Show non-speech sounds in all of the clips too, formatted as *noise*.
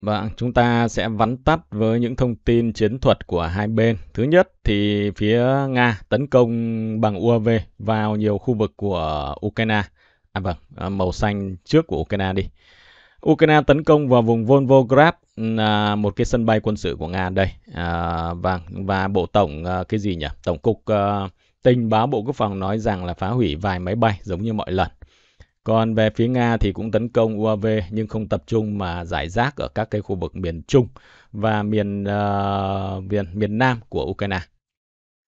Vâng, chúng ta sẽ vắn tắt với những thông tin chiến thuật của hai bên. Thứ nhất thì phía Nga tấn công bằng UAV vào nhiều khu vực của Ukraine. À vâng, à, màu xanh trước của Ukraine đi. Ukraine tấn công vào vùng Volvograd, à, một cái sân bay quân sự của Nga đây. À, vâng, và Bộ Tổng à, cái gì nhỉ? Tổng cục Tình báo Bộ Quốc phòng nói rằng là phá hủy vài máy bay giống như mọi lần. Còn về phía Nga thì cũng tấn công UAV nhưng không tập trung mà giải rác ở các cái khu vực miền Trung và miền uh, miền miền Nam của Ukraine.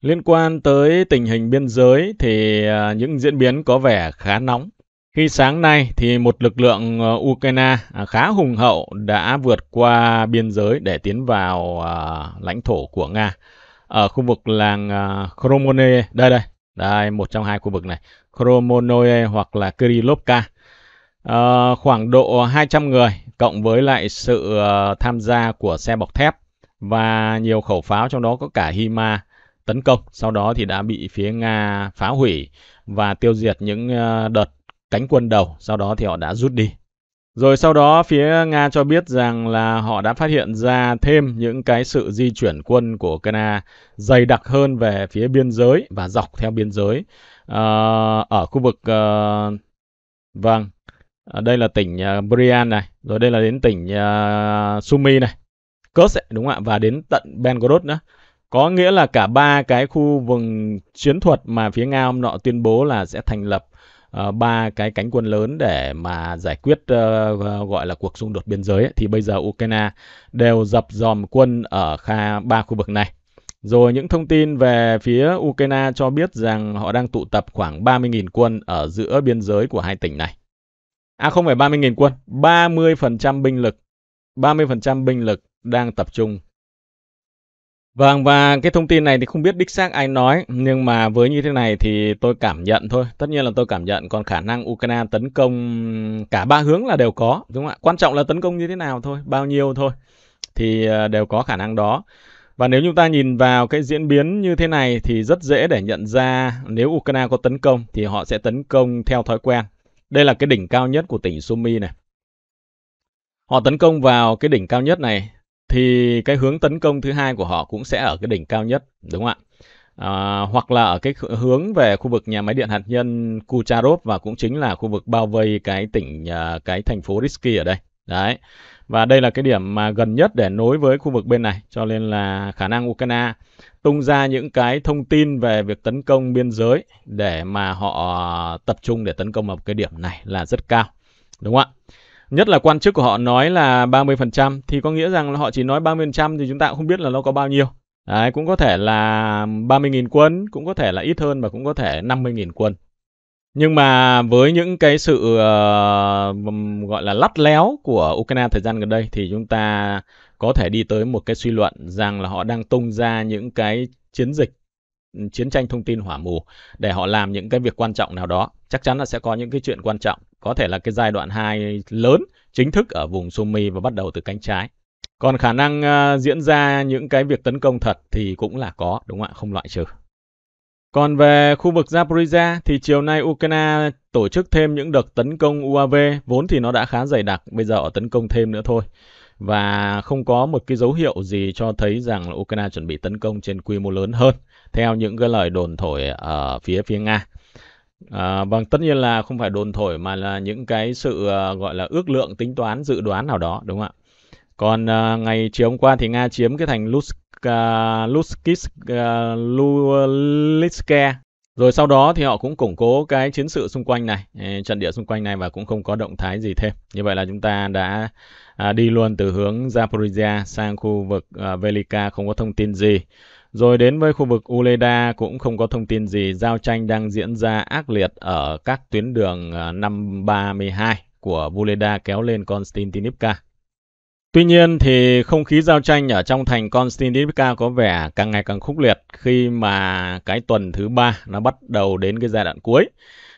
Liên quan tới tình hình biên giới thì uh, những diễn biến có vẻ khá nóng. Khi sáng nay thì một lực lượng ờ, Ukraine à, khá hùng hậu đã vượt qua biên giới để tiến vào uh, lãnh thổ của Nga ở khu vực làng Kromone. Đây đây, đây, một trong hai khu vực này. Kromonoe hoặc là Krylovka. Uh, ờ, khoảng độ 200 người cộng với lại sự ờ, tham gia của xe bọc thép và nhiều khẩu pháo trong đó có cả Hima tấn công. Sau đó thì đã bị phía Nga phá hủy và tiêu diệt những ờ, đợt cánh quân đầu. Sau đó thì họ đã rút đi. Rồi sau đó phía Nga cho biết rằng là họ đã phát hiện ra thêm những cái sự di chuyển quân của Ukraine dày đặc hơn về phía biên giới và dọc theo biên giới uh, ở khu vực uh, vâng ở đây là tỉnh uh, ờ, Bryan này, rồi đây là đến tỉnh uh, Sumi này, Kursk đúng không ạ và đến tận Belgorod nữa. Có nghĩa là cả ba cái khu vực chiến thuật mà phía Nga hôm nọ tuyên bố là sẽ thành lập Ờ, ba cái cánh quân lớn để mà giải quyết ờ, ờ, gọi là cuộc xung đột biên giới ấy, thì bây giờ Ukraine đều dập dòm quân ở kha ba khu vực này. Rồi những thông tin về phía Ukraine cho biết rằng họ đang tụ tập khoảng 30.000 quân ở giữa biên giới của hai tỉnh này. À không phải 30.000 quân, 30% binh lực. 30% binh lực đang tập trung Vâng và cái thông tin này thì không biết đích xác ai nói nhưng mà với như thế này thì tôi cảm nhận thôi. Tất nhiên là tôi cảm nhận còn khả năng Ukraine tấn công cả ba hướng là đều có đúng không ạ? Quan trọng là tấn công như thế nào thôi, bao nhiêu thôi thì ờ, đều có khả năng đó. Và nếu chúng ta nhìn vào cái diễn biến như thế này thì rất dễ để nhận ra nếu Ukraine có tấn công thì họ sẽ tấn công theo thói quen. Đây là cái đỉnh cao nhất của tỉnh Sumy này. Họ tấn công vào cái đỉnh cao nhất này thì cái hướng tấn công thứ hai của họ cũng sẽ ở cái đỉnh cao nhất đúng không ạ à, hoặc là ở cái hướng về khu vực nhà máy điện hạt nhân Kucharov và cũng chính là khu vực bao vây cái tỉnh à, cái thành phố Risky ở đây đấy và đây là cái điểm mà gần nhất để nối với khu vực bên này cho nên là khả năng Ukraine tung ra những cái thông tin về việc tấn công biên giới để mà họ à, tập trung để tấn công vào cái điểm này là rất cao đúng không ạ Nhất là quan chức của họ nói là 30% thì có nghĩa rằng họ chỉ nói 30% thì chúng ta cũng không biết là nó có bao nhiêu. Đấy, cũng có thể là 30.000 quân, cũng có thể là ít hơn và cũng có thể 50.000 quân. Nhưng mà với những cái sự uh, gọi là lắt léo của Ukraine thời gian gần đây thì chúng ta có thể đi tới một cái suy luận rằng là họ đang tung ra những cái chiến dịch chiến tranh thông tin hỏa mù để họ làm những cái việc quan trọng nào đó chắc chắn là sẽ có những cái chuyện quan trọng có thể là cái giai đoạn 2 lớn chính thức ở vùng Sumi và bắt đầu từ cánh trái. Còn khả năng uh, diễn ra những cái việc tấn công thật thì cũng là có, đúng không ạ? Không loại trừ. Còn về khu vực Zaporizhia thì chiều nay Ukraine tổ chức thêm những đợt tấn công UAV, vốn thì nó đã khá dày đặc, bây giờ ở tấn công thêm nữa thôi. Và không có một cái dấu hiệu gì cho thấy rằng là Ukraine chuẩn bị tấn công trên quy mô lớn hơn, theo những cái lời đồn thổi ở phía phía Nga. À, vâng, tất nhiên là không phải đồn thổi mà là những cái sự uh, gọi là ước lượng tính toán dự đoán nào đó đúng không ạ? Còn uh, ngày chiều hôm qua thì Nga chiếm cái thành Lusk, uh, Luskis, uh, ờ, Luliske. Rồi sau đó thì họ cũng củng cố cái chiến sự xung quanh này, ừ, trận địa xung quanh này và cũng không có động thái gì thêm. Như vậy là chúng ta đã à, đi luôn từ hướng Zaporizhia sang khu vực Velika không có thông tin gì. Rồi đến với khu vực Uleda cũng không có thông tin gì, giao tranh đang diễn ra ác liệt ở các tuyến đường 532 à, của Uleda kéo lên Konstantinivka. Tuy nhiên thì không khí giao tranh ở trong thành Konstantinivka có vẻ càng ngày càng khốc liệt khi mà cái tuần thứ ba nó bắt đầu đến cái giai đoạn cuối.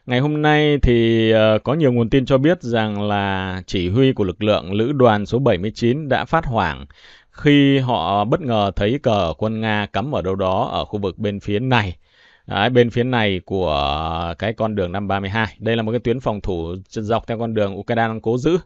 Ngày hôm nay thì ờ, có nhiều nguồn tin cho biết rằng là chỉ huy của lực lượng lữ đoàn số 79 đã phát hoảng khi họ bất ngờ thấy cờ quân Nga cắm ở đâu đó ở khu vực bên phía này. Đấy, bên phía này của cái con đường 532. Đây là một cái tuyến phòng thủ dọc theo con đường Ukraine đang cố giữ.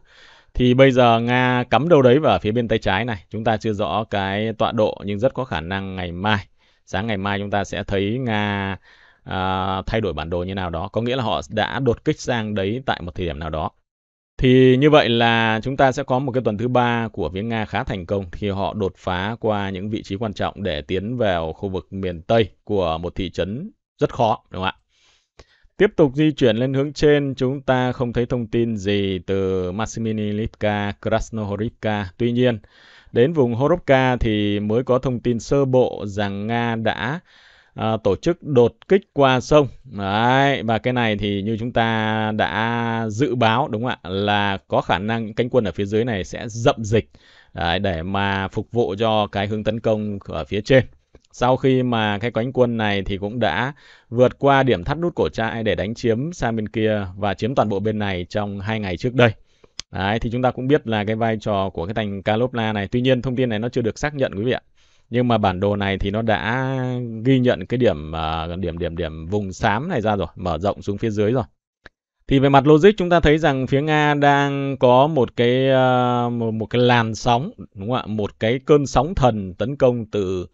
Thì bây giờ Nga cắm đâu đấy vào phía bên tay trái này. Chúng ta chưa rõ cái tọa độ nhưng rất có khả năng ngày mai. Sáng ngày mai chúng ta sẽ thấy Nga à, thay đổi bản đồ như nào đó. Có nghĩa là họ đã đột kích sang đấy tại một thời điểm nào đó. Thì như vậy là chúng ta sẽ có một cái tuần thứ ba của phía Nga khá thành công khi họ đột phá qua những vị trí quan trọng để tiến vào khu vực miền Tây của một thị trấn rất khó, đúng không ạ? Tiếp tục di chuyển lên hướng trên, chúng ta không thấy thông tin gì từ Maksiminilivka, Krasnohorivka. Tuy nhiên, đến vùng Horovka thì mới có thông tin sơ bộ rằng Nga đã à, tổ chức đột kích qua sông Đấy, và cái này thì như chúng ta đã dự báo đúng không ạ là có khả năng cánh quân ở phía dưới này sẽ dậm dịch Đấy, để mà phục vụ cho cái hướng tấn công ở phía trên sau khi mà cái cánh quân này thì cũng đã vượt qua điểm thắt nút cổ trai để đánh chiếm sang bên kia và chiếm toàn bộ bên này trong hai ngày trước đây. Đấy, thì chúng ta cũng biết là cái vai trò của cái thành Kalopla này. Tuy nhiên thông tin này nó chưa được xác nhận quý vị ạ nhưng mà bản đồ này thì nó đã ghi nhận cái điểm uh, điểm điểm điểm vùng xám này ra rồi mở rộng xuống phía dưới rồi thì về mặt logic chúng ta thấy rằng phía nga đang có một cái uh, một, một cái làn sóng đúng không ạ một cái cơn sóng thần tấn công từ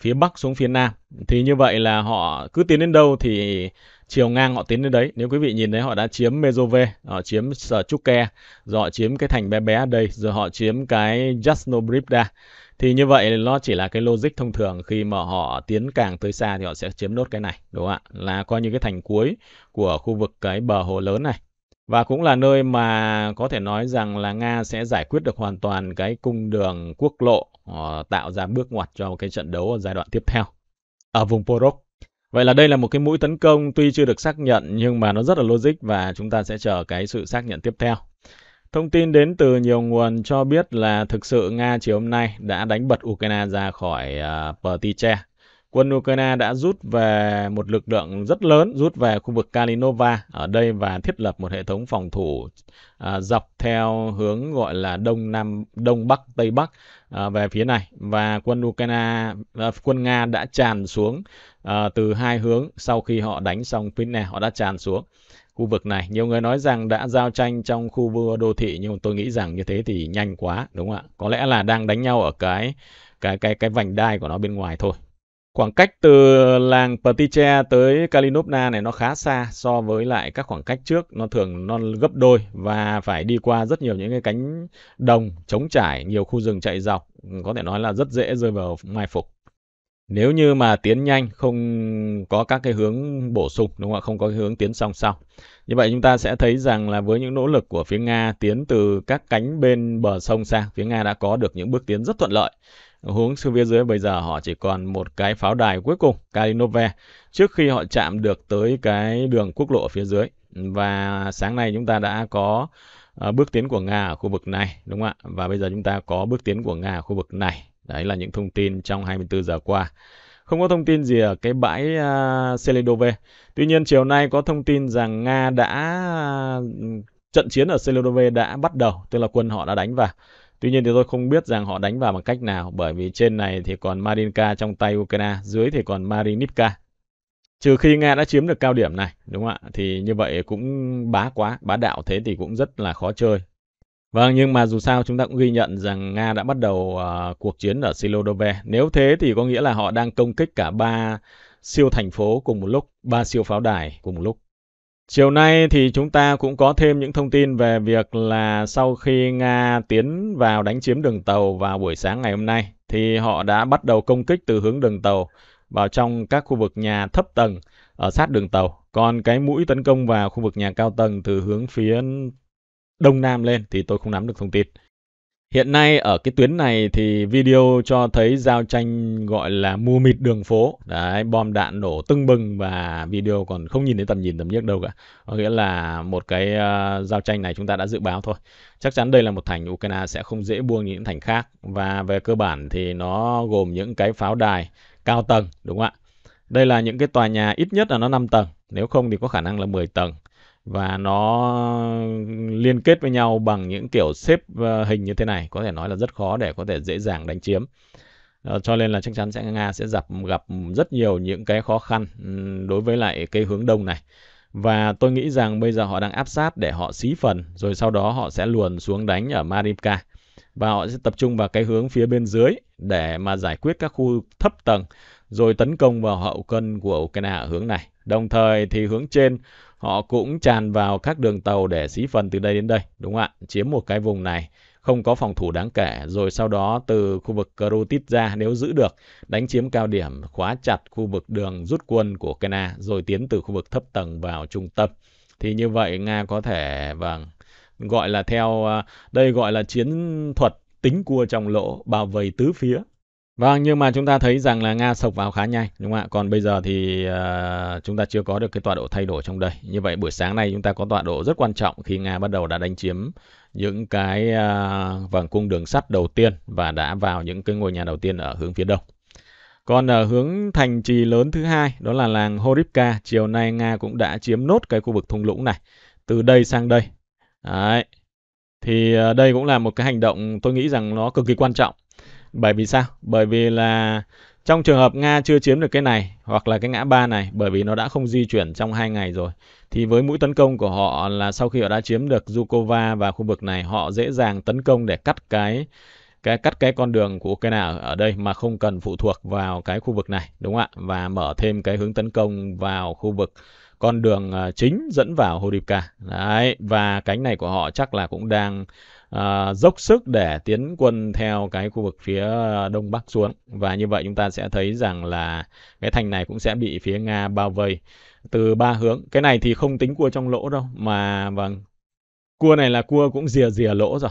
phía bắc xuống phía nam thì như vậy là họ cứ tiến đến đâu thì chiều ngang họ tiến đến đấy nếu quý vị nhìn thấy họ đã chiếm Mezove họ chiếm Sở Trúc rồi họ chiếm cái thành bé bé ở đây rồi họ chiếm cái Jasnobrivda thì như vậy nó chỉ là cái logic thông thường khi mà họ tiến càng tới xa thì họ sẽ chiếm nốt cái này, đúng không ạ? Là coi như cái thành cuối của khu vực cái bờ hồ lớn này. Và cũng là nơi mà có thể nói rằng là Nga sẽ giải quyết được hoàn toàn cái cung đường quốc lộ ờ, tạo ra bước ngoặt cho cái trận đấu ở giai đoạn tiếp theo ở vùng Porok. Vậy là đây là một cái mũi tấn công tuy chưa được xác nhận nhưng mà nó rất là logic và chúng ta sẽ chờ cái sự xác nhận tiếp theo Thông tin đến từ nhiều nguồn cho biết là thực sự Nga chiều hôm nay đã đánh bật Ukraine ra khỏi uh, à, Pertiche. Quân Ukraine đã rút về một lực lượng rất lớn, rút về khu vực Kalinova ở đây và thiết lập một hệ thống phòng thủ uh, dọc theo hướng gọi là đông nam, đông bắc, tây bắc uh, về phía này và quân Ukraine, uh, quân Nga đã tràn xuống uh, từ hai hướng sau khi họ đánh xong Pinne, họ đã tràn xuống khu vực này. Nhiều người nói rằng đã giao tranh trong khu vua đô thị nhưng tôi nghĩ rằng như thế thì nhanh quá đúng không ạ? Có lẽ là đang đánh nhau ở cái cái cái cái vành đai của nó bên ngoài thôi. Khoảng cách từ làng Petiche tới Kalinovna này nó khá xa so với lại các khoảng cách trước, nó thường nó gấp đôi và phải đi qua rất nhiều những cái cánh đồng trống trải, nhiều khu rừng chạy dọc, có thể nói là rất dễ rơi vào mai phục. Nếu như mà tiến nhanh không có các cái hướng bổ sung đúng không ạ, không có cái hướng tiến song song. Như vậy chúng ta sẽ thấy rằng là với những nỗ lực của phía Nga tiến từ các cánh bên bờ sông sang, phía Nga đã có được những bước tiến rất thuận lợi. Hướng phía dưới bây giờ họ chỉ còn một cái pháo đài cuối cùng, Kalinove, trước khi họ chạm được tới cái đường quốc lộ phía dưới. Và sáng nay chúng ta đã có ờ, bước tiến của Nga ở khu vực này, đúng không ạ? Và bây giờ chúng ta có bước tiến của Nga ở khu vực này Đấy là những thông tin trong 24 giờ qua. Không có thông tin gì ở cái bãi uh, Tuy nhiên chiều nay có thông tin rằng Nga đã à, trận chiến ở Seledove đã bắt đầu, tức là quân họ đã đánh vào. Tuy nhiên thì tôi không biết rằng họ đánh vào bằng cách nào bởi vì trên này thì còn Marinka trong tay Ukraine, dưới thì còn Marinivka. Trừ khi Nga đã chiếm được cao điểm này, đúng không ạ? Thì như vậy cũng bá quá, bá đạo thế thì cũng rất là khó chơi Vâng, nhưng mà dù sao chúng ta cũng ghi nhận rằng Nga đã bắt đầu uh, cuộc chiến ở Silodove. Nếu thế thì có nghĩa là họ đang công kích cả ba siêu thành phố cùng một lúc, ba siêu pháo đài cùng một lúc. Chiều nay thì chúng ta cũng có thêm những thông tin về việc là sau khi Nga tiến vào đánh chiếm đường tàu vào buổi sáng ngày hôm nay thì họ đã bắt đầu công kích từ hướng đường tàu vào trong các khu vực nhà thấp tầng ở sát đường tàu. Còn cái mũi tấn công vào khu vực nhà cao tầng từ hướng phía Đông Nam lên thì tôi không nắm được thông tin. Hiện nay ở cái tuyến này thì video cho thấy giao tranh gọi là mù mịt đường phố. Đấy, bom đạn nổ tưng bừng và video còn không nhìn thấy tầm nhìn tầm nhiếc đâu cả. Có nghĩa là một cái uh, giao tranh này chúng ta đã dự báo thôi. Chắc chắn đây là một thành Ukraine sẽ không dễ buông những thành khác. Và về cơ bản thì nó gồm những cái pháo đài cao tầng đúng không ạ? Đây là những cái tòa nhà ít nhất là nó 5 tầng. Nếu không thì có khả năng là 10 tầng và nó liên kết với nhau bằng những kiểu xếp ờ, hình như thế này có thể nói là rất khó để có thể dễ dàng đánh chiếm ờ, cho nên là chắc chắn sẽ Nga sẽ gặp gặp rất nhiều những cái khó khăn đối với lại cái hướng đông này và tôi nghĩ rằng bây giờ họ đang áp sát để họ xí phần rồi sau đó họ sẽ luồn xuống đánh ở Marivka và họ sẽ tập trung vào cái hướng phía bên dưới để mà giải quyết các khu thấp tầng rồi tấn công vào hậu cân của Ukraine ở hướng này. Đồng thời thì hướng trên họ cũng tràn vào các đường tàu để xí phần từ đây đến đây, đúng không ạ? Chiếm một cái vùng này không có phòng thủ đáng kể, rồi sau đó từ khu vực Karutit ra nếu giữ được, đánh chiếm cao điểm, khóa chặt khu vực đường rút quân của Ukraine, rồi tiến từ khu vực thấp tầng vào trung tâm. Thì như vậy Nga có thể vâng gọi là theo à, đây gọi là chiến thuật tính cua trong lỗ bao vây tứ phía Vâng, nhưng mà chúng ta thấy rằng là Nga sộc vào khá nhanh, đúng không ạ? Còn bây giờ thì uh, chúng ta chưa có được cái tọa độ thay đổi trong đây. Như vậy buổi sáng nay chúng ta có tọa độ rất quan trọng khi Nga bắt đầu đã đánh chiếm những cái uh, ờ, vòng cung đường sắt đầu tiên và đã vào những cái ngôi nhà đầu tiên ở hướng phía đông. Còn ở hướng thành trì lớn thứ hai đó là làng Horivka, chiều nay Nga cũng đã chiếm nốt cái khu vực thung lũng này từ đây sang đây. Đấy. Thì ờ, đây cũng là một cái hành động tôi nghĩ rằng nó cực kỳ quan trọng bởi vì sao? Bởi vì là trong trường hợp Nga chưa chiếm được cái này hoặc là cái ngã ba này bởi vì nó đã không di chuyển trong hai ngày rồi thì với mũi tấn công của họ là sau khi họ đã chiếm được Zukova và khu vực này họ dễ dàng tấn công để cắt cái cái cắt cái con đường của Ukraine ở, ở đây mà không cần phụ thuộc vào cái khu vực này đúng không ạ và mở thêm cái hướng tấn công vào khu vực con đường à, chính dẫn vào Hodivka. Đấy và cánh này của họ chắc là cũng đang à, dốc sức để tiến quân theo cái khu vực phía đông bắc xuống và như vậy chúng ta sẽ thấy rằng là cái thành này cũng sẽ bị phía Nga bao vây từ ba hướng. Cái này thì không tính cua trong lỗ đâu mà vâng cua này là cua cũng rìa rìa lỗ rồi.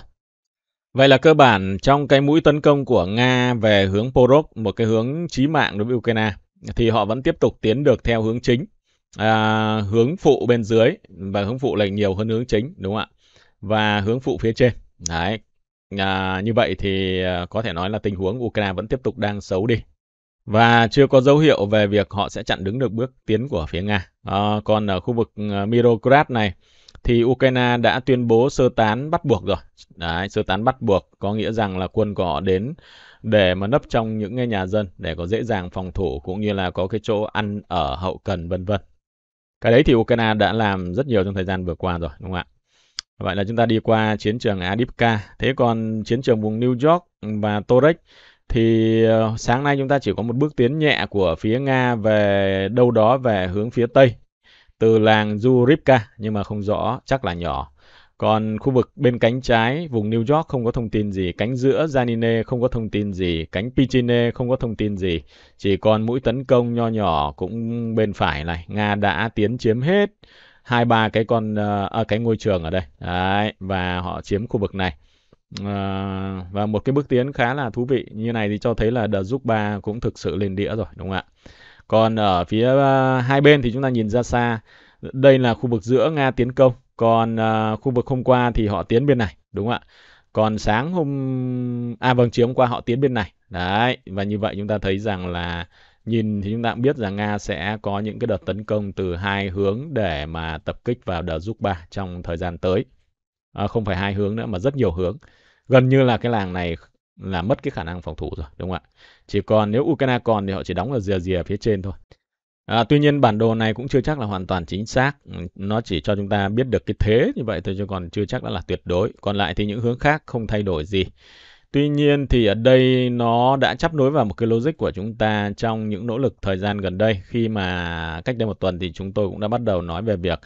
Vậy là cơ bản trong cái mũi tấn công của Nga về hướng Porov, một cái hướng chí mạng đối với Ukraine, thì họ vẫn tiếp tục tiến được theo hướng chính, à, hướng phụ bên dưới và hướng phụ là nhiều hơn hướng chính, đúng không ạ? Và hướng phụ phía trên. Đấy. À, như vậy thì à, có thể nói là tình huống Ukraine vẫn tiếp tục đang xấu đi và chưa có dấu hiệu về việc họ sẽ chặn đứng được bước tiến của phía Nga. À, còn ở khu vực à, Mirograd này thì Ukraine đã tuyên bố sơ tán bắt buộc rồi. Đấy, sơ tán bắt buộc có nghĩa rằng là quân của họ đến để mà nấp trong những cái nhà dân để có dễ dàng phòng thủ cũng như là có cái chỗ ăn ở hậu cần vân vân. Cái đấy thì Ukraine đã làm rất nhiều trong thời gian vừa qua rồi đúng không ạ? Vậy là chúng ta đi qua chiến trường Adipka. Thế còn chiến trường vùng New York và Torek thì ờ, sáng nay chúng ta chỉ có một bước tiến nhẹ của phía Nga về đâu đó về hướng phía Tây từ làng Zuripka nhưng mà không rõ chắc là nhỏ. Còn khu vực bên cánh trái vùng New York không có thông tin gì, cánh giữa Janine không có thông tin gì, cánh Pichine không có thông tin gì, chỉ còn mũi tấn công nho nhỏ cũng bên phải này, Nga đã tiến chiếm hết hai ba cái con à, cái ngôi trường ở đây Đấy, và họ chiếm khu vực này à, và một cái bước tiến khá là thú vị như này thì cho thấy là The Giúp 3 cũng thực sự lên đĩa rồi đúng không ạ còn ở phía hai bên thì chúng ta nhìn ra xa đây là khu vực giữa Nga tiến công còn à, khu vực hôm qua thì họ tiến bên này đúng không ạ còn sáng hôm à vâng chiều hôm qua họ tiến bên này đấy và như vậy chúng ta thấy rằng là nhìn thì chúng ta cũng biết rằng Nga sẽ có những cái đợt tấn công từ hai hướng để mà tập kích vào đợt rút ba trong thời gian tới. À, không phải hai hướng nữa mà rất nhiều hướng. Gần như là cái làng này là mất cái khả năng phòng thủ rồi, đúng không ạ? Chỉ còn nếu Ukraine còn thì họ chỉ đóng ở rìa rìa phía trên thôi. À, tuy nhiên bản đồ này cũng chưa chắc là hoàn toàn chính xác, ừ, nó chỉ cho chúng ta biết được cái thế như vậy thôi chứ còn chưa chắc đã là tuyệt đối. Còn lại thì những hướng khác không thay đổi gì. Tuy nhiên thì ở đây nó đã chấp nối vào một cái logic của chúng ta trong những nỗ lực thời gian gần đây khi mà cách đây một tuần thì chúng tôi cũng đã bắt đầu nói về việc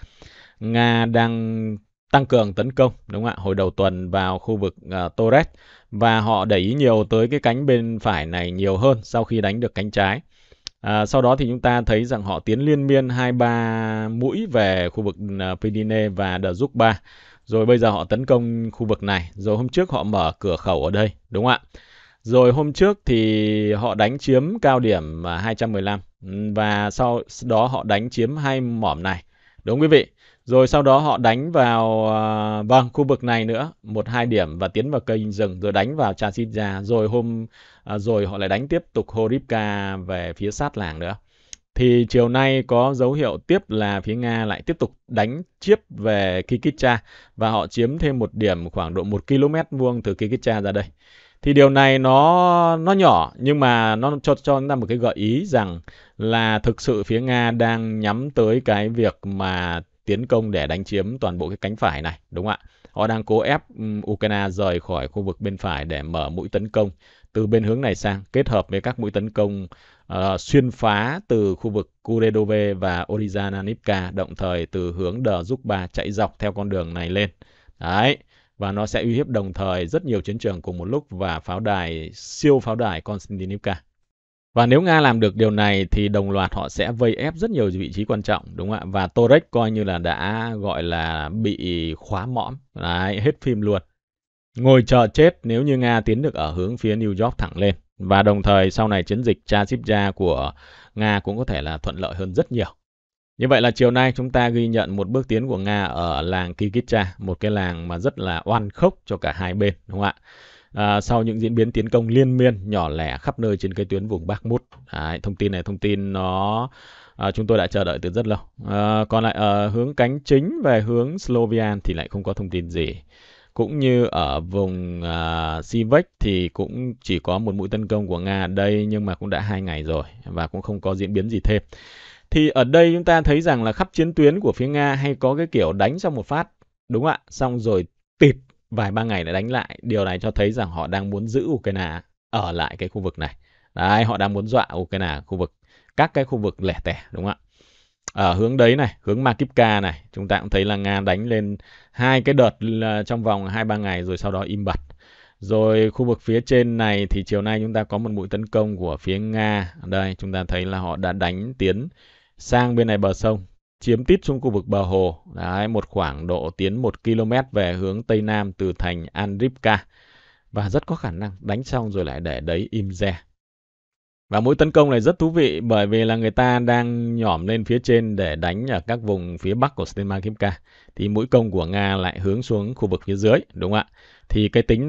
Nga đang tăng cường tấn công đúng không ạ hồi đầu tuần vào khu vực uh, Torres và họ để ý nhiều tới cái cánh bên phải này nhiều hơn sau khi đánh được cánh trái. À, sau đó thì chúng ta thấy rằng họ tiến liên miên hai ba mũi về khu vực uh, ờ, Pidine và Djukba rồi bây giờ họ tấn công khu vực này, rồi hôm trước họ mở cửa khẩu ở đây, đúng không ạ? Rồi hôm trước thì họ đánh chiếm cao điểm 215 à, ừ, và sau đó họ đánh chiếm hai mỏm này. Đúng quý vị? Rồi sau đó họ đánh vào à, vâng khu vực này nữa, một hai điểm và tiến vào cây rừng rồi đánh vào Chasitja, rồi hôm à, rồi họ lại đánh tiếp tục Horipka về phía sát làng nữa thì chiều nay có dấu hiệu tiếp là phía Nga lại tiếp tục đánh chiếp về Kikicha và họ chiếm thêm một điểm khoảng độ 1 km vuông từ Kikicha ra đây. Thì điều này nó nó nhỏ nhưng mà nó cho cho chúng ta một cái gợi ý rằng là thực sự phía Nga đang nhắm tới cái việc mà tiến công để đánh chiếm toàn bộ cái cánh phải này, đúng không ạ? Họ đang cố ép Ukraine rời khỏi khu vực bên phải để mở mũi tấn công từ bên hướng này sang kết hợp với các mũi tấn công uh, xuyên phá từ khu vực Kuredove và Orizana Nipka đồng thời từ hướng Đờ Zukba chạy dọc theo con đường này lên. Đấy, và nó sẽ uy hiếp đồng thời rất nhiều chiến trường cùng một lúc và pháo đài siêu pháo đài Konstantinivka. Và nếu Nga làm được điều này thì đồng loạt họ sẽ vây ép rất nhiều vị trí quan trọng đúng không ạ? Và Torek coi như là đã gọi là bị khóa mõm, đấy, hết phim luôn ngồi chờ chết nếu như Nga tiến được ở hướng phía New York thẳng lên. Và đồng thời sau này chiến dịch chasiv của Nga cũng có thể là thuận lợi hơn rất nhiều. Như vậy là chiều nay chúng ta ghi nhận một bước tiến của Nga ở làng Kikitsa, một cái làng mà rất là oan khốc cho cả hai bên, đúng không ạ? À, sau những diễn biến tiến công liên miên nhỏ lẻ khắp nơi trên cái tuyến vùng Bắc Mút. À, thông tin này thông tin nó à, chúng tôi đã chờ đợi từ rất lâu. À, còn lại ở ờ, à, hướng cánh chính về hướng Slovian thì lại không có thông tin gì cũng như ở vùng uh, thì cũng chỉ có một mũi tấn công của Nga ở đây nhưng mà cũng đã hai ngày rồi và cũng không có diễn biến gì thêm. Thì ở đây chúng ta thấy rằng là khắp chiến tuyến của phía Nga hay có cái kiểu đánh xong một phát, đúng ạ? Xong rồi tịt vài ba ngày lại đánh lại. Điều này cho thấy rằng họ đang muốn giữ Ukraine ở lại cái khu vực này. Đấy, họ đang muốn dọa Ukraine khu vực các cái khu vực lẻ tẻ đúng không ạ? ở ờ, hướng đấy này, hướng Makivka này, chúng ta cũng thấy là Nga đánh lên hai cái đợt ờ, trong vòng 2 3 ngày rồi sau đó im bặt. Rồi khu vực phía trên này thì chiều nay chúng ta có một mũi tấn công của phía Nga. Đây, chúng ta thấy là họ đã đánh tiến sang bên này bờ sông, chiếm tít xuống khu vực bờ hồ. Đấy, một khoảng độ tiến 1 km về hướng tây nam từ thành Andripka. Và rất có khả năng đánh xong rồi lại để đấy im re. Và mũi tấn công này rất thú vị bởi vì là người ta đang nhỏm lên phía trên để đánh ở các vùng phía bắc của Stenmarkivka. Thì mũi công của Nga lại hướng xuống khu vực phía dưới, đúng không ạ? Thì cái tính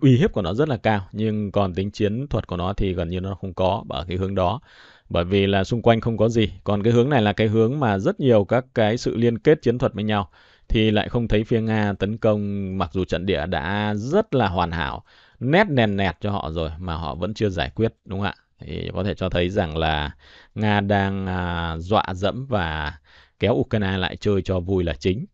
uy hiếp của nó rất là cao, nhưng còn tính chiến thuật của nó thì gần như nó không có ở cái hướng đó. Bởi vì là xung quanh không có gì. Còn cái hướng này là cái hướng mà rất nhiều các cái sự liên kết chiến thuật với nhau. Thì lại không thấy phía Nga tấn công mặc dù trận địa đã rất là hoàn hảo, nét nền nẹt cho họ rồi mà họ vẫn chưa giải quyết, đúng không ạ? thì có thể cho thấy rằng là Nga đang à, dọa dẫm và kéo Ukraine lại chơi cho vui là chính.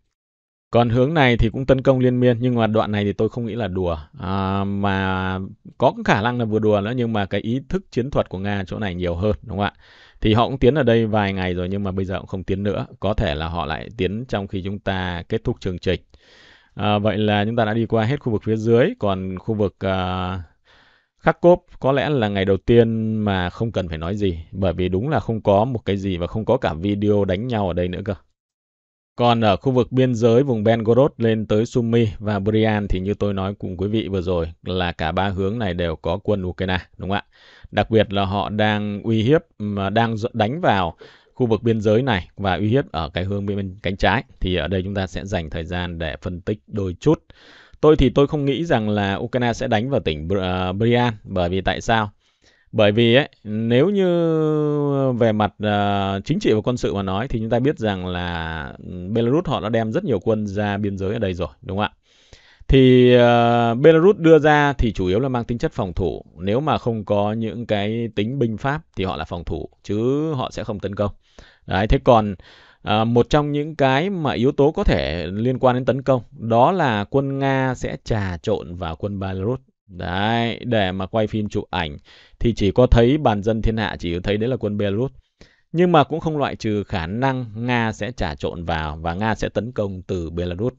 Còn hướng này thì cũng tấn công liên miên nhưng mà đoạn này thì tôi không nghĩ là đùa à, mà có khả năng là vừa đùa nữa nhưng mà cái ý thức chiến thuật của Nga chỗ này nhiều hơn đúng không ạ? Thì họ cũng tiến ở đây vài ngày rồi nhưng mà bây giờ cũng không tiến nữa, có thể là họ lại tiến trong khi chúng ta kết thúc chương trình. À, vậy là chúng ta đã đi qua hết khu vực phía dưới còn khu vực à, Khắc Kharkov có lẽ là ngày đầu tiên mà không cần phải nói gì, bởi vì đúng là không có một cái gì và không có cả video đánh nhau ở đây nữa cơ. Còn ở khu vực biên giới vùng Belgorod lên tới Sumy và Bryan thì như tôi nói cùng quý vị vừa rồi là cả ba hướng này đều có quân Ukraine, đúng không ạ? Đặc biệt là họ đang uy hiếp, đang đánh vào khu vực biên giới này và uy hiếp ở cái hướng bên cánh trái. Thì ở đây chúng ta sẽ dành thời gian để phân tích đôi chút Tôi thì tôi không nghĩ rằng là Ukraine sẽ đánh vào tỉnh Bryansk à, bởi vì tại sao? Bởi vì ấy, nếu như về mặt uh, chính trị và quân sự mà nói thì chúng ta biết rằng là Belarus họ đã đem rất nhiều quân ra biên giới ở đây rồi, đúng không ạ? Thì uh, Belarus đưa ra thì chủ yếu là mang tính chất phòng thủ. Nếu mà không có những cái tính binh pháp thì họ là phòng thủ chứ họ sẽ không tấn công. Đấy, thế còn À, một trong những cái mà yếu tố có thể liên quan đến tấn công đó là quân Nga sẽ trà trộn vào quân Belarus. Đấy, để mà quay phim chụp ảnh thì chỉ có thấy bàn dân thiên hạ chỉ thấy đấy là quân Belarus. Nhưng mà cũng không loại trừ khả năng Nga sẽ trà trộn vào và Nga sẽ tấn công từ Belarus.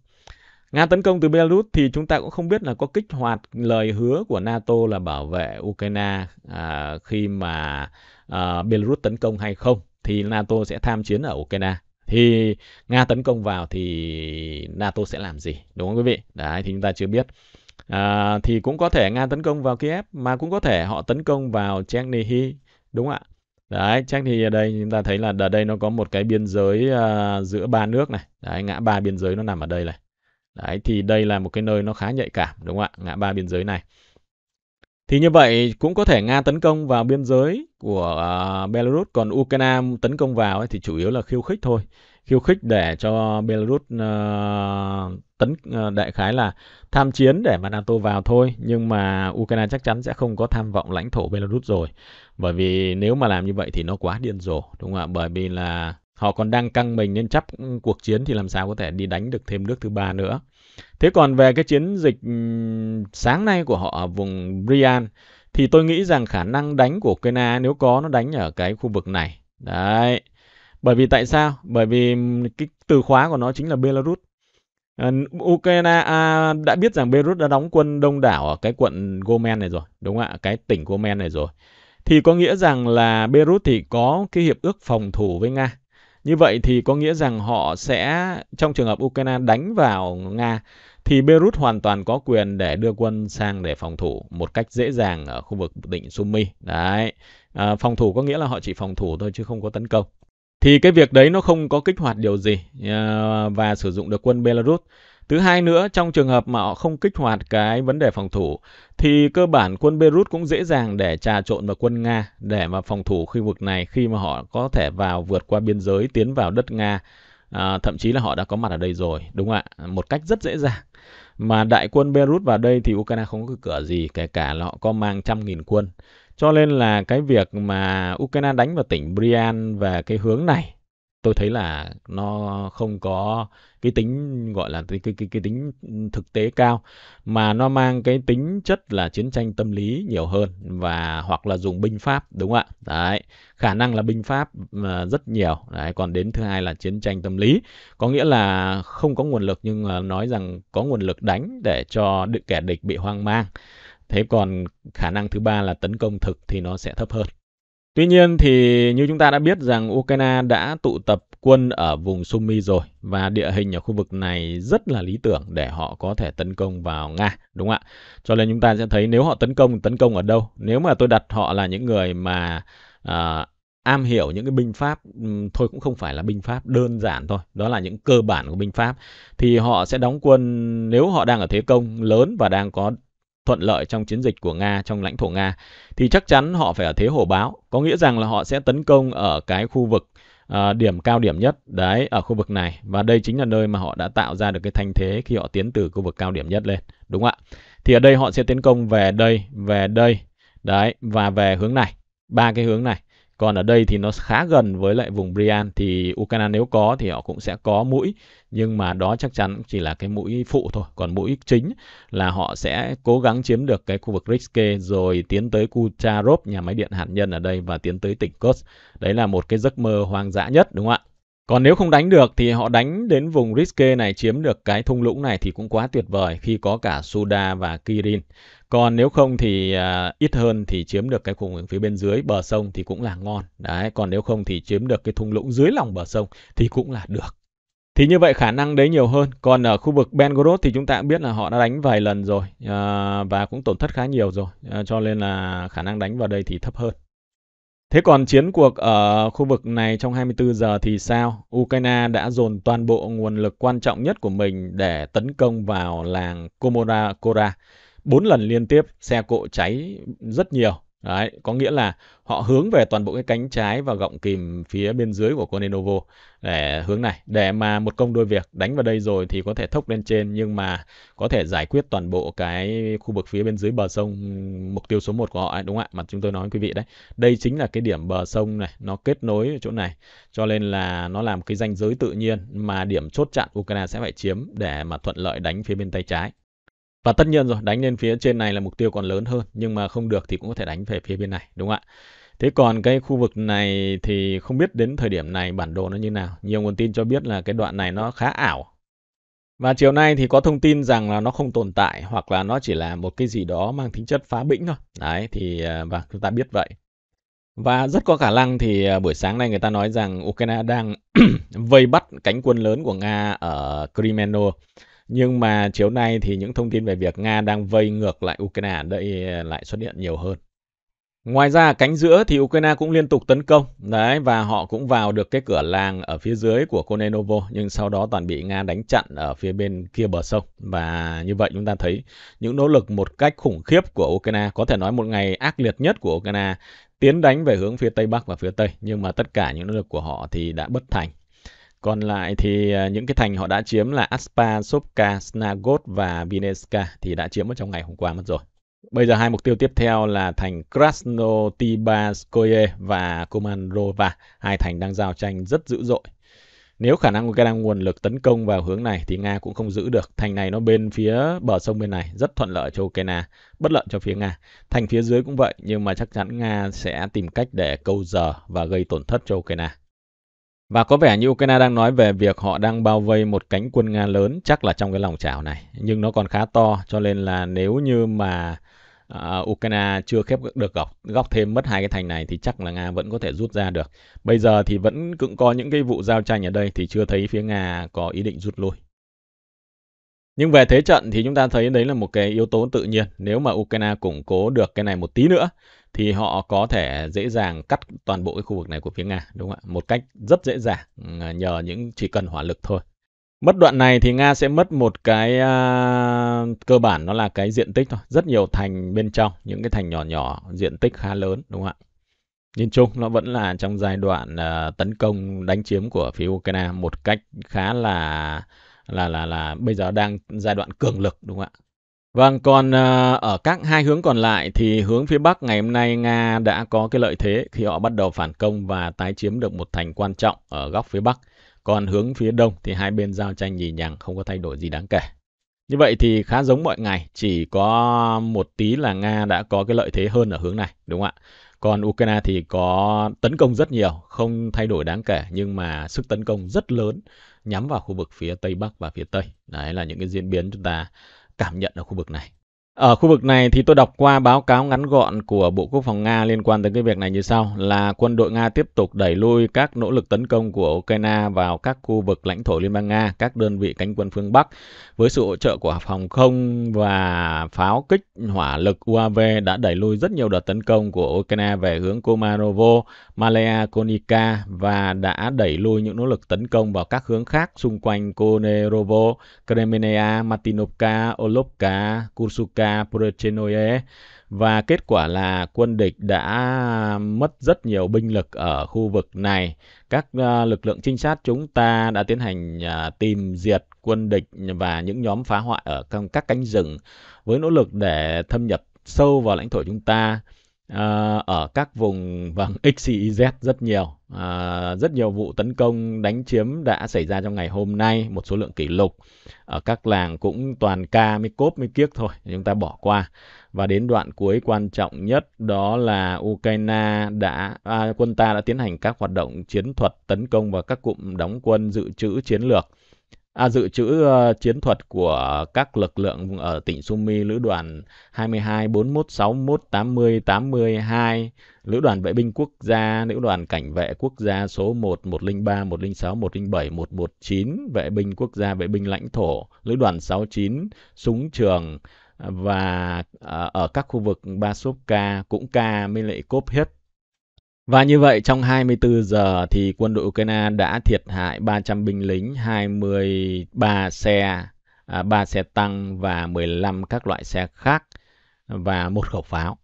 Nga tấn công từ Belarus thì chúng ta cũng không biết là có kích hoạt lời hứa của NATO là bảo vệ Ukraine à, khi mà à, Belarus tấn công hay không thì NATO sẽ tham chiến ở Ukraine thì Nga tấn công vào thì NATO sẽ làm gì đúng không quý vị? Đấy thì chúng ta chưa biết. À, thì cũng có thể Nga tấn công vào Kiev mà cũng có thể họ tấn công vào Chernihiv đúng không ạ? Đấy, chắc ở đây chúng ta thấy là ở đây nó có một cái biên giới uh, giữa ba nước này. Đấy, ngã ba biên giới nó nằm ở đây này. Đấy, thì đây là một cái nơi nó khá nhạy cảm đúng không ạ? Ngã ba biên giới này. Thì như vậy cũng có thể Nga tấn công vào biên giới của à, Belarus, còn Ukraine tấn công vào ấy thì chủ yếu là khiêu khích thôi. Khiêu khích để cho Belarus uh, tấn uh, đại khái là tham chiến để mà NATO vào thôi. Nhưng mà Ukraine chắc chắn sẽ không có tham vọng lãnh thổ Belarus rồi. Bởi vì nếu mà làm như vậy thì nó quá điên rồ, đúng không ạ? Bởi vì là họ còn đang căng mình nên chấp ừ, cuộc chiến thì làm sao có thể đi đánh được thêm nước thứ ba nữa. Thế còn về cái chiến dịch sáng nay của họ ở vùng Brian thì tôi nghĩ rằng khả năng đánh của Ukraine nếu có nó đánh ở cái khu vực này. Đấy. Bởi vì tại sao? Bởi vì cái từ khóa của nó chính là Belarus. Ờ, Ukraine à, đã biết rằng Belarus đã đóng quân đông đảo ở cái quận Gomen này rồi, đúng không ạ? Cái tỉnh Gomen này rồi. Thì có nghĩa rằng là Belarus thì có cái hiệp ước phòng thủ với Nga. Như vậy thì có nghĩa rằng họ sẽ trong trường hợp Ukraine đánh vào Nga thì Beirut hoàn toàn có quyền để đưa quân sang để phòng thủ một cách dễ dàng ở khu vực định Sumy Đấy. À, phòng thủ có nghĩa là họ chỉ phòng thủ thôi chứ không có tấn công. Thì cái việc đấy nó không có kích hoạt điều gì à, và sử dụng được quân Belarus. Thứ hai nữa, trong trường hợp mà họ không kích hoạt cái vấn đề phòng thủ thì cơ bản quân Beirut cũng dễ dàng để trà trộn vào quân Nga để mà phòng thủ khu vực này khi mà họ có thể vào vượt qua biên giới tiến vào đất Nga. À, thậm chí là họ đã có mặt ở đây rồi, đúng không ạ? Một cách rất dễ dàng. Mà đại quân Beirut vào đây thì Ukraine không có cửa gì, kể cả là họ có mang trăm nghìn quân. Cho nên là cái việc mà Ukraine đánh vào tỉnh Brian và cái hướng này tôi thấy là nó không có cái tính gọi là cái cái cái, cái tính thực tế cao mà nó mang cái tính chất là chiến tranh tâm lý nhiều hơn và hoặc là dùng binh pháp đúng không ạ đấy khả năng là binh pháp ờ, rất nhiều đấy còn đến thứ hai là chiến tranh tâm lý có nghĩa là không có nguồn lực nhưng mà nói rằng có nguồn lực đánh để cho kẻ địch bị hoang mang thế còn khả năng thứ ba là tấn công thực thì nó sẽ thấp hơn Tuy nhiên thì như chúng ta đã biết rằng Ukraine đã tụ tập quân ở vùng Sumy rồi và địa hình ở khu vực này rất là lý tưởng để họ có thể tấn công vào Nga, đúng không ạ? Cho nên chúng ta sẽ thấy nếu họ tấn công tấn công ở đâu. Nếu mà tôi đặt họ là những người mà à, am hiểu những cái binh pháp thôi cũng không phải là binh pháp đơn giản thôi, đó là những cơ bản của binh pháp thì họ sẽ đóng quân nếu họ đang ở thế công lớn và đang có thuận lợi trong chiến dịch của Nga trong lãnh thổ Nga thì chắc chắn họ phải ở thế hổ báo, có nghĩa rằng là họ sẽ tấn công ở cái khu vực à, điểm cao điểm nhất đấy ở khu vực này và đây chính là nơi mà họ đã tạo ra được cái thanh thế khi họ tiến từ khu vực cao điểm nhất lên, đúng không ạ? Thì ở đây họ sẽ tiến công về đây, về đây, đấy và về hướng này, ba cái hướng này còn ở đây thì nó khá gần với lại vùng Brian thì Ukraine nếu có thì họ cũng sẽ có mũi nhưng mà đó chắc chắn chỉ là cái mũi phụ thôi còn mũi chính là họ sẽ cố gắng chiếm được cái khu vực Rikske rồi tiến tới Kucharov nhà máy điện hạt nhân ở đây và tiến tới tỉnh Kursk đấy là một cái giấc mơ hoang dã nhất đúng không ạ còn nếu không đánh được thì họ đánh đến vùng Riske này chiếm được cái thung lũng này thì cũng quá tuyệt vời khi có cả Suda và Kirin. Còn nếu không thì à, ít hơn thì chiếm được cái vùng phía bên dưới bờ sông thì cũng là ngon. Đấy, còn nếu không thì chiếm được cái thung lũng dưới lòng bờ sông thì cũng là được. Thì như vậy khả năng đấy nhiều hơn. Còn ở khu vực Belgorod thì chúng ta cũng biết là họ đã đánh vài lần rồi à, và cũng tổn thất khá nhiều rồi. À, cho nên là khả năng đánh vào đây thì thấp hơn. Thế còn chiến cuộc ở khu vực này trong 24 giờ thì sao? Ukraine đã dồn toàn bộ nguồn lực quan trọng nhất của mình để tấn công vào làng Komodakora. Kora bốn lần liên tiếp xe cộ cháy rất nhiều. Đấy, có nghĩa là họ hướng về toàn bộ cái cánh trái và gọng kìm phía bên dưới của con Lenovo để hướng này để mà một công đôi việc đánh vào đây rồi thì có thể thốc lên trên nhưng mà có thể giải quyết toàn bộ cái khu vực phía bên dưới bờ sông mục tiêu số 1 của họ ấy, đúng không ạ mà chúng tôi nói với quý vị đấy đây chính là cái điểm bờ sông này nó kết nối ở chỗ này cho nên là nó làm cái ranh giới tự nhiên mà điểm chốt chặn Ukraine sẽ phải chiếm để mà thuận lợi đánh phía bên tay trái và tất nhiên rồi, đánh lên phía trên này là mục tiêu còn lớn hơn, nhưng mà không được thì cũng có thể đánh về phía bên này, đúng không ạ? Thế còn cái khu vực này thì không biết đến thời điểm này bản đồ nó như nào. Nhiều nguồn tin cho biết là cái đoạn này nó khá ảo. Và chiều nay thì có thông tin rằng là nó không tồn tại hoặc là nó chỉ là một cái gì đó mang tính chất phá bĩnh thôi. Đấy, thì à, và chúng ta biết vậy. Và rất có khả năng thì à, buổi sáng nay người ta nói rằng Ukraine đang *clears throat* vây bắt cánh quân lớn của Nga ở Crimea. Nhưng mà chiều nay thì những thông tin về việc Nga đang vây ngược lại Ukraine ở đây ờ, lại xuất hiện nhiều hơn. Ngoài ra cánh giữa thì Ukraine cũng liên tục tấn công đấy và họ cũng vào được cái cửa làng ở phía dưới của Konenovo nhưng sau đó toàn bị Nga đánh chặn ở phía bên kia bờ sông và như vậy chúng ta thấy những nỗ lực một cách khủng khiếp của Ukraine có thể nói một ngày ác liệt nhất của Ukraine tiến đánh về hướng phía tây bắc và phía tây nhưng mà tất cả những nỗ lực của họ thì đã bất thành còn lại thì à, những cái thành họ đã chiếm là Aspa, Sopka, Snagot và Vineska thì đã chiếm ở trong ngày hôm qua mất rồi. Bây giờ hai mục tiêu tiếp theo là thành Krasnotibarskoye và Komandrova, hai thành đang giao tranh rất dữ dội. Nếu khả năng của đang nguồn lực tấn công vào hướng này thì Nga cũng không giữ được. Thành này nó bên phía bờ sông bên này rất thuận lợi cho Ukraine, bất lợi cho phía Nga. Thành phía dưới cũng vậy nhưng mà chắc chắn Nga sẽ tìm cách để câu giờ và gây tổn thất cho Ukraine. Và có vẻ như Ukraine đang nói về việc họ đang bao vây một cánh quân Nga lớn chắc là trong cái lòng chảo này. Nhưng nó còn khá to cho nên là nếu như mà uh, Ukraine chưa khép được góc, góc thêm mất hai cái thành này thì chắc là Nga vẫn có thể rút ra được. Bây giờ thì vẫn cũng có những cái vụ giao tranh ở đây thì chưa thấy phía Nga có ý định rút lui. Nhưng về thế trận thì chúng ta thấy đấy là một cái yếu tố tự nhiên. Nếu mà Ukraine củng cố được cái này một tí nữa thì họ có thể dễ dàng cắt toàn bộ cái khu vực này của phía Nga đúng không ạ? Một cách rất dễ dàng à, nhờ những chỉ cần hỏa lực thôi. Mất đoạn này thì Nga sẽ mất một cái uh, cơ bản nó là cái diện tích thôi, rất nhiều thành bên trong, những cái thành nhỏ nhỏ, diện tích khá lớn đúng không ạ? Nhìn chung nó vẫn là trong giai đoạn uh, tấn công đánh chiếm của phía Ukraine một cách khá là là là là bây giờ đang giai đoạn cường lực đúng không ạ? Vâng, còn à, ở các hai hướng còn lại thì hướng phía Bắc ngày hôm nay Nga đã có cái lợi thế khi họ bắt đầu phản công và tái chiếm được một thành quan trọng ở góc phía Bắc. Còn hướng phía Đông thì hai bên giao tranh nhì nhằng không có thay đổi gì đáng kể. Như vậy thì khá giống mọi ngày, chỉ có một tí là Nga đã có cái lợi thế hơn ở hướng này, đúng không ạ? Còn Ukraine thì có tấn công rất nhiều, không thay đổi đáng kể nhưng mà sức tấn công rất lớn nhắm vào khu vực phía Tây Bắc và phía Tây. Đấy là những cái diễn biến chúng ta cảm nhận ở khu vực này ở khu vực này thì tôi đọc qua báo cáo ngắn gọn của Bộ Quốc phòng Nga liên quan tới cái việc này như sau là quân đội Nga tiếp tục đẩy lui các nỗ lực tấn công của Ukraine vào các khu vực lãnh thổ Liên bang Nga, các đơn vị cánh quân phương Bắc với sự hỗ trợ của phòng không và pháo kích hỏa lực UAV đã đẩy lui rất nhiều đợt tấn công của Ukraine về hướng Komarovo, Malaya konika và đã đẩy lui những nỗ lực tấn công vào các hướng khác xung quanh Konerovo, Kremenea, Matinovka, Olovka, Kursuka Luka Prochenoe và kết quả là quân địch đã mất rất nhiều binh lực ở khu vực này. Các ờ, lực lượng trinh sát chúng ta đã tiến hành ờ, tìm diệt quân địch và những nhóm phá hoại ở các cánh rừng với nỗ lực để thâm nhập sâu vào lãnh thổ chúng ta. À, ở các vùng vâng *laughs* X, Y, Z rất nhiều. À, rất nhiều vụ tấn công đánh chiếm đã xảy ra trong ngày hôm nay, một số lượng kỷ lục. Ở các làng cũng toàn ca mới cốp mới kiếc thôi, chúng ta bỏ qua. Và đến đoạn cuối quan trọng nhất đó là Ukraine đã à, quân ta đã tiến hành các hoạt động chiến thuật tấn công vào các cụm đóng quân dự trữ chiến lược À, dự trữ uh, chiến thuật của các lực lượng ở tỉnh Sumi, lữ đoàn 22, 41, 61, 80, 82, lữ đoàn vệ binh quốc gia, lữ đoàn cảnh vệ quốc gia số 1, 103, 106, 107, 119, vệ binh quốc gia, vệ binh lãnh thổ, lữ đoàn 69, súng trường và uh, ở các khu vực Basovka, cũng ca mới lại cốp hết và như vậy, trong 24 giờ thì quân đội Ukraine đã thiệt hại 300 binh lính, 23 xe, à, 3 xe tăng và 15 các loại xe khác và một khẩu pháo.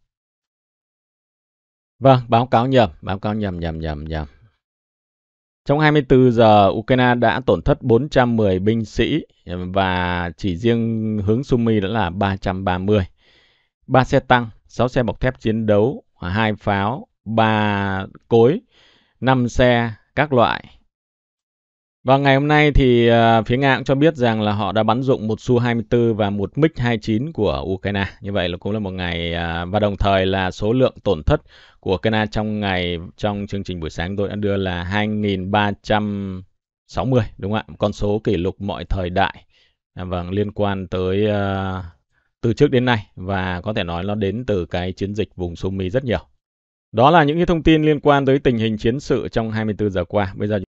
Vâng, báo cáo nhầm, báo cáo nhầm, nhầm, nhầm, nhầm. Trong 24 giờ, Ukraine đã tổn thất 410 binh sĩ và chỉ riêng hướng Sumy đã là 330. 3 xe tăng, 6 xe bọc thép chiến đấu, 2 pháo, 3 cối, năm xe các loại. Và ngày hôm nay thì à, phía Nga cũng cho biết rằng là họ đã bắn dụng một Su-24 và một MiG-29 của Ukraine. Như vậy là cũng là một ngày à, và đồng thời là số lượng tổn thất của Ukraine trong ngày trong chương trình buổi sáng tôi đã đưa là 2360 đúng không ạ? Con số kỷ lục mọi thời đại. và vâng, liên quan tới à, từ trước đến nay và có thể nói nó đến từ cái chiến dịch vùng sumy rất nhiều. Đó là những thông tin liên quan tới tình hình chiến sự trong 24 giờ qua. Bây giờ